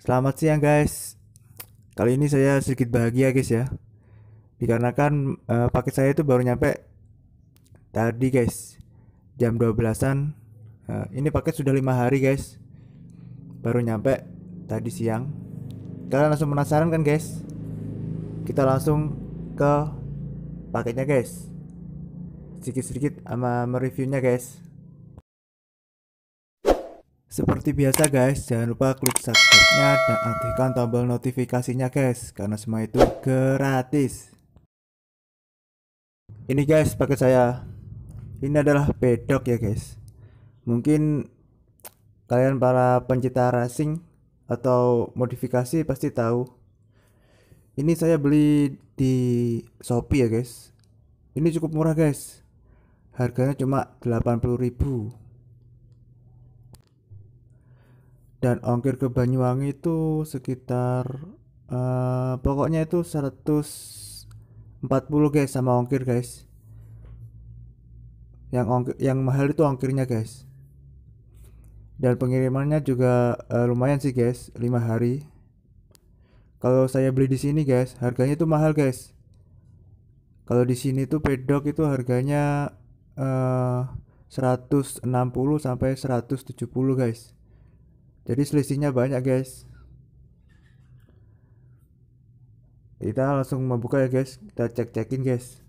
Selamat siang guys. Kali ini saya sedikit bahagia guys ya. Dikarenakan uh, paket saya itu baru nyampe tadi guys. Jam 12-an. Uh, eh, ini paket sudah lima hari guys. Baru nyampe tadi siang. Kalian langsung penasaran kan guys? Kita langsung ke paketnya guys. Sedikit-sedikit sama mereviewnya guys. Seperti biasa guys, jangan lupa klik subscribe subscribe-nya dan aktifkan tombol notifikasinya guys karena semua itu gratis ini guys pakai saya ini adalah bedok, ya guys mungkin kalian para pencinta racing atau modifikasi pasti tahu ini saya beli di Shopee ya guys ini cukup murah guys harganya cuma 80.000 dan ongkir ke Banyuwangi itu sekitar uh, pokoknya itu 140 guys sama ongkir guys yang ongkir yang mahal itu ongkirnya guys dan pengirimannya juga uh, lumayan sih guys 5 hari kalau saya beli di sini guys harganya itu mahal guys kalau di sini tuh pedok itu harganya eh, uh, 160 sampai 170 guys jadi selisihnya banyak guys. Kita langsung membuka ya guys. Kita cek-cekin guys.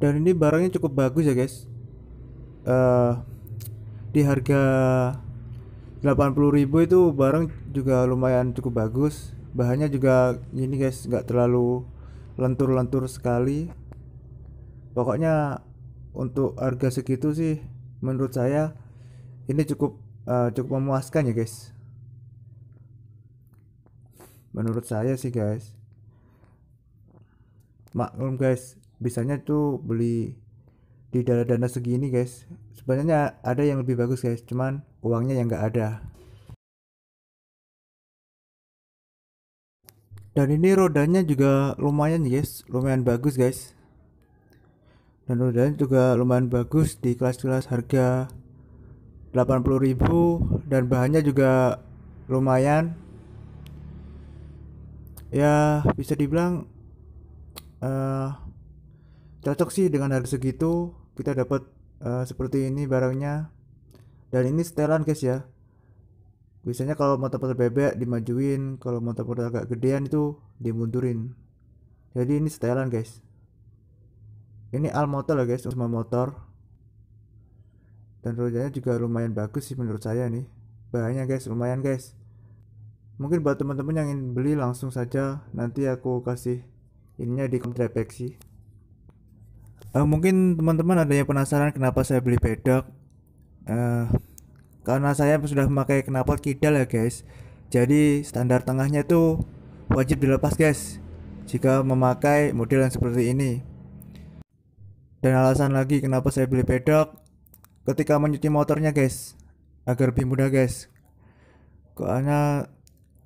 Dan ini barangnya cukup bagus ya guys. Uh, di harga 80.000 itu barang juga lumayan cukup bagus. Bahannya juga ini guys, nggak terlalu lentur-lentur sekali. Pokoknya untuk harga segitu sih menurut saya ini cukup uh, cukup memuaskan ya guys menurut saya sih guys maklum guys bisanya tuh beli di dana-dana segini guys sebenarnya ada yang lebih bagus guys cuman uangnya yang nggak ada dan ini rodanya juga lumayan guys lumayan bagus guys dan rodanya juga lumayan bagus di kelas-kelas harga 80.000 dan bahannya juga lumayan ya bisa dibilang uh, cocok sih dengan harga segitu kita dapat uh, seperti ini barangnya dan ini setelan guys ya biasanya kalau motor-motor bebek dimajuin kalau motor-motor agak gedean itu dimundurin jadi ini setelan guys ini al motor lah guys semua motor dan rojanya juga lumayan bagus sih menurut saya nih bahannya guys lumayan guys mungkin buat teman-teman yang ingin beli langsung saja nanti aku kasih ininya di kontrapek sih uh, mungkin teman-teman ada yang penasaran kenapa saya beli bedak uh, karena saya sudah memakai knalpot kidal ya guys jadi standar tengahnya itu wajib dilepas guys jika memakai model yang seperti ini dan alasan lagi kenapa saya beli pedok ketika mencuci motornya guys agar lebih mudah guys karena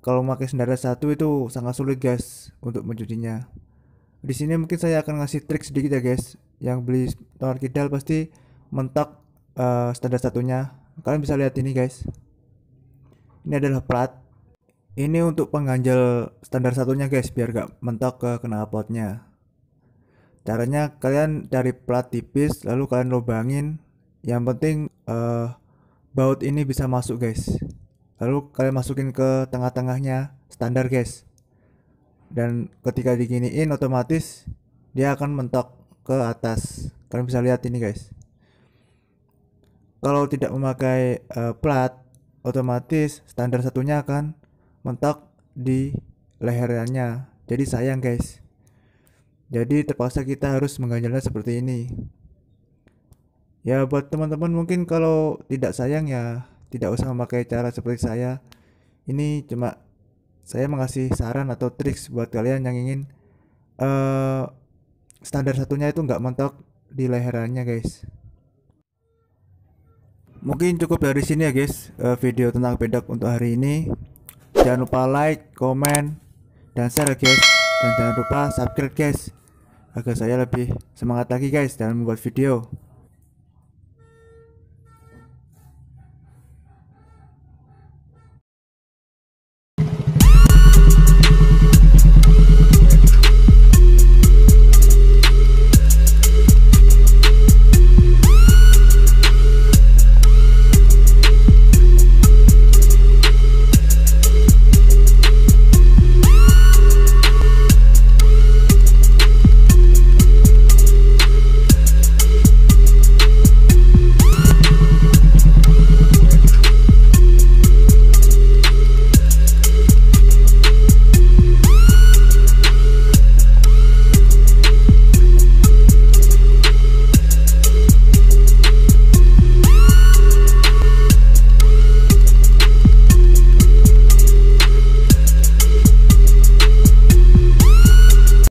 kalau memakai sendara satu itu sangat sulit guys untuk mencucinya di sini mungkin saya akan ngasih trik sedikit ya guys yang beli toner kidal pasti mentok uh, eh, standar satunya kalian bisa lihat ini guys ini adalah plat ini untuk pengganjal standar satunya guys biar gak mentok ke knalpotnya caranya kalian dari plat tipis lalu kalian lubangin yang penting uh, baut ini bisa masuk guys lalu kalian masukin ke tengah-tengahnya standar guys dan ketika diginiin otomatis dia akan mentok ke atas kalian bisa lihat ini guys kalau tidak memakai uh, plat otomatis standar satunya akan mentok di lehernya jadi sayang guys jadi terpaksa kita harus mengganjalnya seperti ini ya buat teman-teman mungkin kalau tidak sayang ya tidak usah memakai cara seperti saya ini cuma saya mengasih saran atau triks buat kalian yang ingin uh, standar satunya itu nggak mentok di leherannya guys mungkin cukup dari sini ya guys uh, video tentang bedak untuk hari ini jangan lupa like komen dan share ya, guys dan jangan lupa subscribe guys agar saya lebih semangat lagi guys dalam membuat video